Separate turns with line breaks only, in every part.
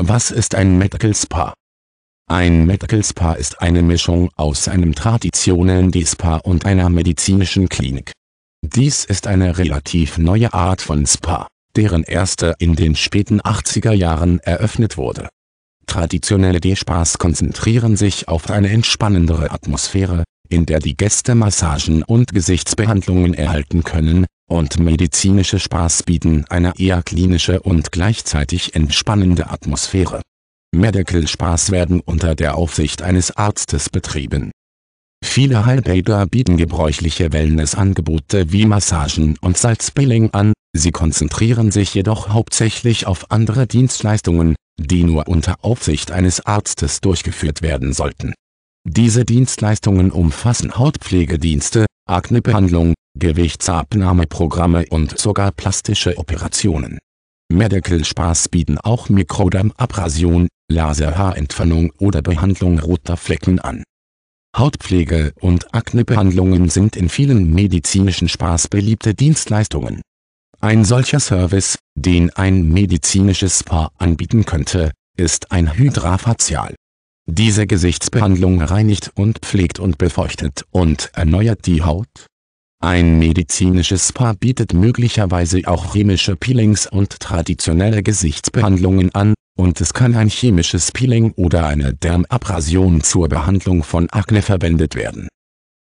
Was ist ein Medical Spa? Ein Medical Spa ist eine Mischung aus einem traditionellen D-Spa und einer medizinischen Klinik. Dies ist eine relativ neue Art von Spa, deren erste in den späten 80er Jahren eröffnet wurde. Traditionelle D-Spas konzentrieren sich auf eine entspannendere Atmosphäre, in der die Gäste Massagen und Gesichtsbehandlungen erhalten können und medizinische Spaß bieten eine eher klinische und gleichzeitig entspannende Atmosphäre. Medical Spaß werden unter der Aufsicht eines Arztes betrieben. Viele Heilbäder bieten gebräuchliche Wellnessangebote wie Massagen und Salzpeeling an, sie konzentrieren sich jedoch hauptsächlich auf andere Dienstleistungen, die nur unter Aufsicht eines Arztes durchgeführt werden sollten. Diese Dienstleistungen umfassen Hautpflegedienste, Aknebehandlung, Gewichtsabnahmeprogramme und sogar plastische Operationen. Medical Spaß bieten auch Mikrodermabrasion, Laserhaarentfernung oder Behandlung roter Flecken an. Hautpflege und Aknebehandlungen sind in vielen medizinischen Spaß beliebte Dienstleistungen. Ein solcher Service, den ein medizinisches Paar anbieten könnte, ist ein Hydrafacial diese Gesichtsbehandlung reinigt und pflegt und befeuchtet und erneuert die Haut. Ein medizinisches Paar bietet möglicherweise auch chemische Peelings und traditionelle Gesichtsbehandlungen an, und es kann ein chemisches Peeling oder eine Dermabrasion zur Behandlung von Akne verwendet werden.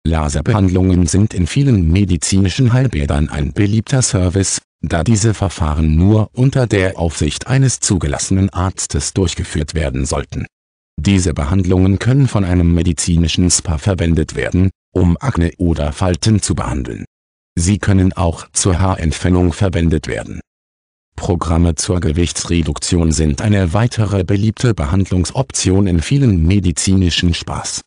Laserbehandlungen sind in vielen medizinischen Heilbädern ein beliebter Service, da diese Verfahren nur unter der Aufsicht eines zugelassenen Arztes durchgeführt werden sollten diese Behandlungen können von einem medizinischen Spa verwendet werden, um Akne oder Falten zu behandeln. Sie können auch zur Haarentfernung verwendet werden. Programme zur Gewichtsreduktion sind eine weitere beliebte Behandlungsoption in vielen medizinischen Spaß.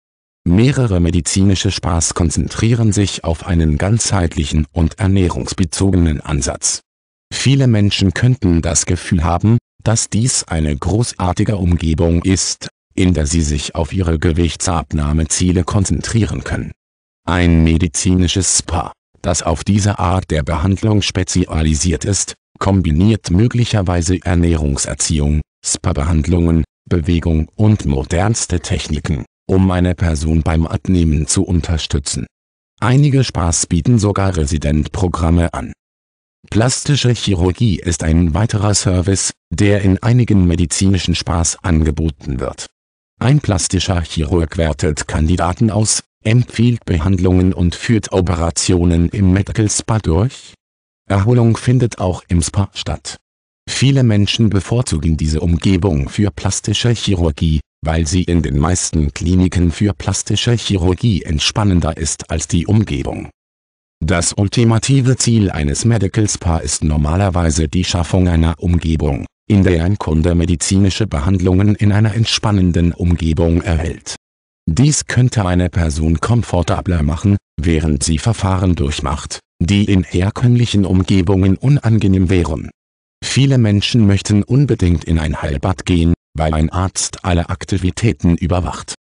Mehrere medizinische Spaß konzentrieren sich auf einen ganzheitlichen und ernährungsbezogenen Ansatz. Viele Menschen könnten das Gefühl haben, dass dies eine großartige Umgebung ist, in der sie sich auf ihre Gewichtsabnahmeziele konzentrieren können. Ein medizinisches Spa, das auf diese Art der Behandlung spezialisiert ist, kombiniert möglicherweise Ernährungserziehung, Spa-Behandlungen, Bewegung und modernste Techniken, um eine Person beim Abnehmen zu unterstützen. Einige Spaß bieten sogar Resident-Programme an. Plastische Chirurgie ist ein weiterer Service, der in einigen medizinischen Spaß angeboten wird. Ein plastischer Chirurg wertet Kandidaten aus, empfiehlt Behandlungen und führt Operationen im Medical Spa durch. Erholung findet auch im Spa statt. Viele Menschen bevorzugen diese Umgebung für plastische Chirurgie, weil sie in den meisten Kliniken für plastische Chirurgie entspannender ist als die Umgebung. Das ultimative Ziel eines Medical Spa ist normalerweise die Schaffung einer Umgebung, in der ein Kunde medizinische Behandlungen in einer entspannenden Umgebung erhält. Dies könnte eine Person komfortabler machen, während sie Verfahren durchmacht, die in herkömmlichen Umgebungen unangenehm wären. Viele Menschen möchten unbedingt in ein Heilbad gehen, weil ein Arzt alle Aktivitäten überwacht.